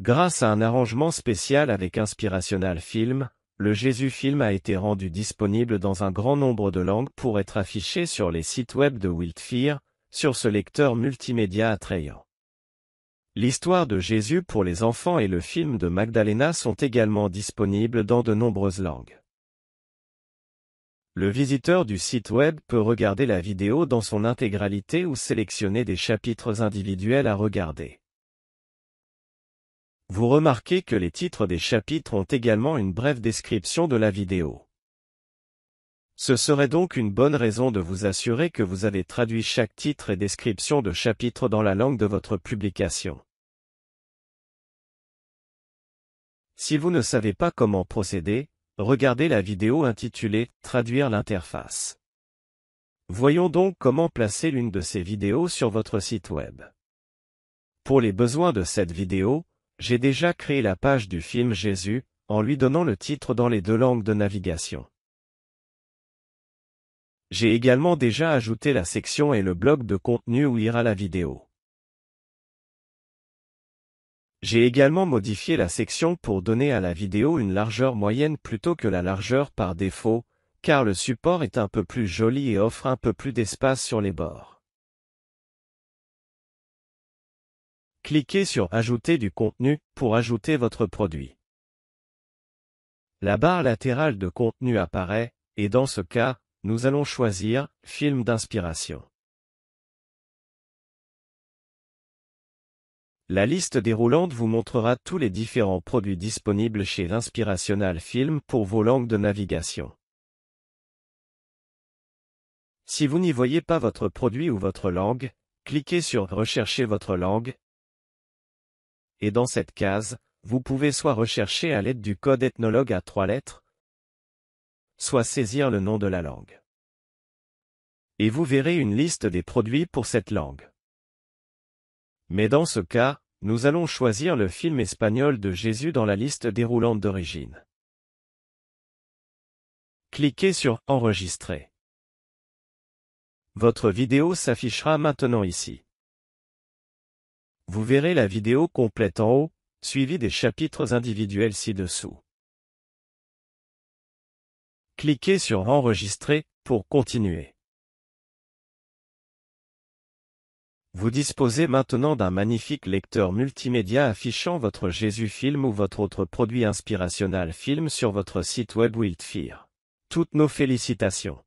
Grâce à un arrangement spécial avec Inspirational Film, le Jésus Film a été rendu disponible dans un grand nombre de langues pour être affiché sur les sites web de Wildfire, sur ce lecteur multimédia attrayant. L'histoire de Jésus pour les enfants et le film de Magdalena sont également disponibles dans de nombreuses langues. Le visiteur du site web peut regarder la vidéo dans son intégralité ou sélectionner des chapitres individuels à regarder. Vous remarquez que les titres des chapitres ont également une brève description de la vidéo. Ce serait donc une bonne raison de vous assurer que vous avez traduit chaque titre et description de chapitre dans la langue de votre publication. Si vous ne savez pas comment procéder, regardez la vidéo intitulée « Traduire l'interface ». Voyons donc comment placer l'une de ces vidéos sur votre site web. Pour les besoins de cette vidéo, j'ai déjà créé la page du film Jésus, en lui donnant le titre dans les deux langues de navigation. J'ai également déjà ajouté la section et le bloc de contenu où ira la vidéo. J'ai également modifié la section pour donner à la vidéo une largeur moyenne plutôt que la largeur par défaut, car le support est un peu plus joli et offre un peu plus d'espace sur les bords. cliquez sur Ajouter du contenu pour ajouter votre produit. La barre latérale de contenu apparaît, et dans ce cas, nous allons choisir Film d'inspiration. La liste déroulante vous montrera tous les différents produits disponibles chez Inspirational Film pour vos langues de navigation. Si vous n'y voyez pas votre produit ou votre langue, cliquez sur Rechercher votre langue et dans cette case, vous pouvez soit rechercher à l'aide du code ethnologue à trois lettres, soit saisir le nom de la langue. Et vous verrez une liste des produits pour cette langue. Mais dans ce cas, nous allons choisir le film espagnol de Jésus dans la liste déroulante d'origine. Cliquez sur Enregistrer. Votre vidéo s'affichera maintenant ici. Vous verrez la vidéo complète en haut, suivie des chapitres individuels ci-dessous. Cliquez sur Enregistrer pour continuer. Vous disposez maintenant d'un magnifique lecteur multimédia affichant votre Jésus Film ou votre autre produit inspirational film sur votre site web Wildfire. Toutes nos félicitations.